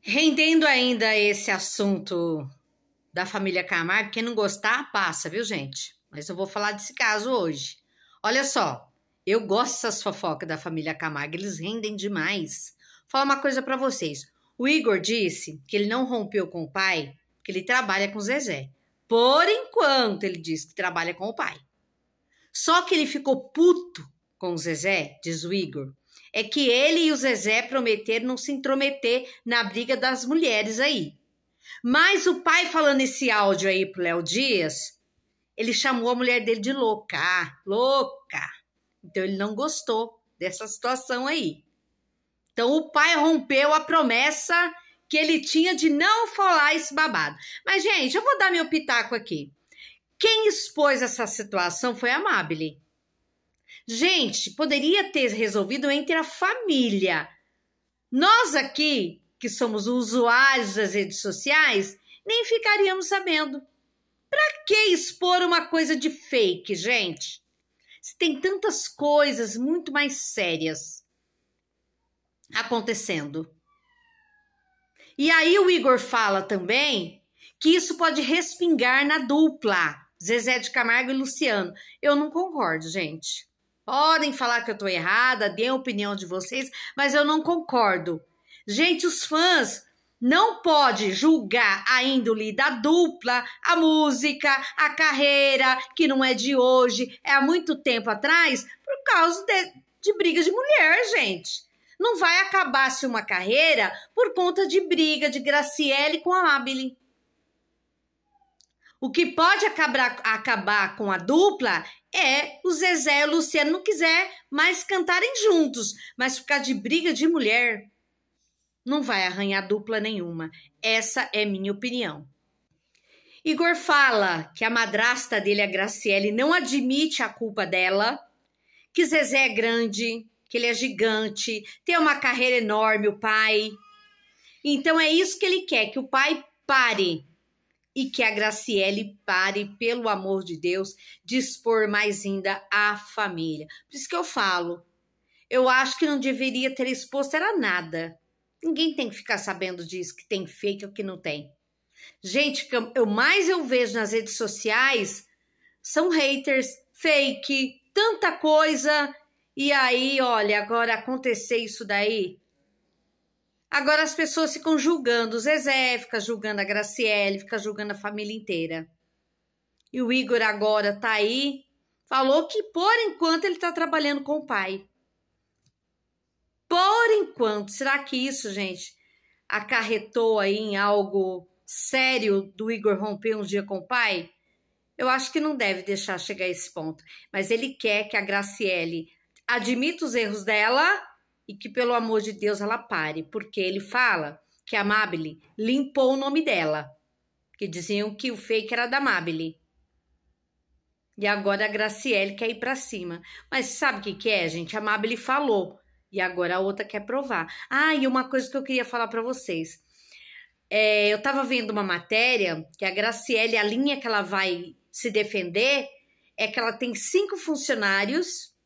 Rendendo ainda esse assunto da família Camargo, quem não gostar, passa, viu, gente? Mas eu vou falar desse caso hoje. Olha só, eu gosto dessas fofocas da família Camargo, eles rendem demais. Vou falar uma coisa para vocês. O Igor disse que ele não rompeu com o pai, que ele trabalha com o Zezé. Por enquanto, ele disse que trabalha com o pai. Só que ele ficou puto com o Zezé, diz o Igor, é que ele e o Zezé prometeram não se intrometer na briga das mulheres aí. Mas o pai falando esse áudio aí pro Léo Dias, ele chamou a mulher dele de louca, louca. Então ele não gostou dessa situação aí. Então o pai rompeu a promessa que ele tinha de não falar esse babado. Mas gente, eu vou dar meu pitaco aqui. Quem expôs essa situação foi a Mabile. Gente, poderia ter resolvido entre a família. Nós aqui, que somos usuários das redes sociais, nem ficaríamos sabendo. Para que expor uma coisa de fake, gente? Se tem tantas coisas muito mais sérias acontecendo. E aí o Igor fala também que isso pode respingar na dupla Zezé de Camargo e Luciano. Eu não concordo, gente. Podem falar que eu estou errada, deem a opinião de vocês, mas eu não concordo. Gente, os fãs não pode julgar a índole da dupla, a música, a carreira, que não é de hoje, é há muito tempo atrás, por causa de, de briga de mulher, gente. Não vai acabar-se uma carreira por conta de briga de Graciele com a Abile. O que pode acabar, acabar com a dupla é o Zezé e o Luciano não quiser mais cantarem juntos, mas por causa de briga de mulher, não vai arranhar dupla nenhuma. Essa é minha opinião. Igor fala que a madrasta dele, a Graciele, não admite a culpa dela, que Zezé é grande, que ele é gigante, tem uma carreira enorme, o pai. Então é isso que ele quer, que o pai pare e que a Graciele pare, pelo amor de Deus, dispor de mais ainda a família. Por isso que eu falo, eu acho que não deveria ter exposto era nada. Ninguém tem que ficar sabendo disso, que tem fake ou que não tem. Gente, eu mais eu vejo nas redes sociais são haters, fake, tanta coisa. E aí, olha, agora acontecer isso daí, Agora as pessoas ficam julgando o Zezé, fica julgando a Graciele, fica julgando a família inteira. E o Igor agora tá aí, falou que por enquanto ele tá trabalhando com o pai. Por enquanto, será que isso, gente, acarretou aí em algo sério do Igor romper um dia com o pai? Eu acho que não deve deixar chegar a esse ponto. Mas ele quer que a Graciele admita os erros dela e que, pelo amor de Deus, ela pare, porque ele fala que a Mabile limpou o nome dela, que diziam que o fake era da Mabile. E agora a Graciele quer ir para cima. Mas sabe o que, que é, gente? A Mabile falou. E agora a outra quer provar. Ah, e uma coisa que eu queria falar para vocês. É, eu estava vendo uma matéria que a Graciele, a linha que ela vai se defender é que ela tem cinco funcionários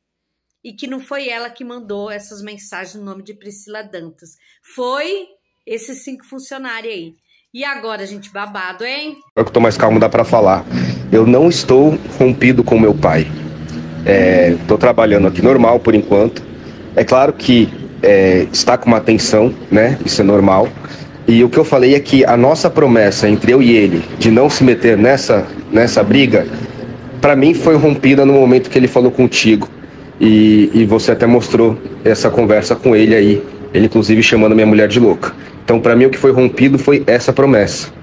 e que não foi ela que mandou essas mensagens no nome de Priscila Dantas. Foi esses cinco funcionários aí. E agora, gente, babado, hein? Eu que tô mais calmo, dá para falar. Eu não estou rompido com meu pai. É, tô trabalhando aqui normal por enquanto. É claro que é, está com uma atenção, né? Isso é normal. E o que eu falei é que a nossa promessa entre eu e ele de não se meter nessa, nessa briga, para mim foi rompida no momento que ele falou contigo. E, e você até mostrou essa conversa com ele aí, ele inclusive chamando minha mulher de louca. Então, para mim, o que foi rompido foi essa promessa.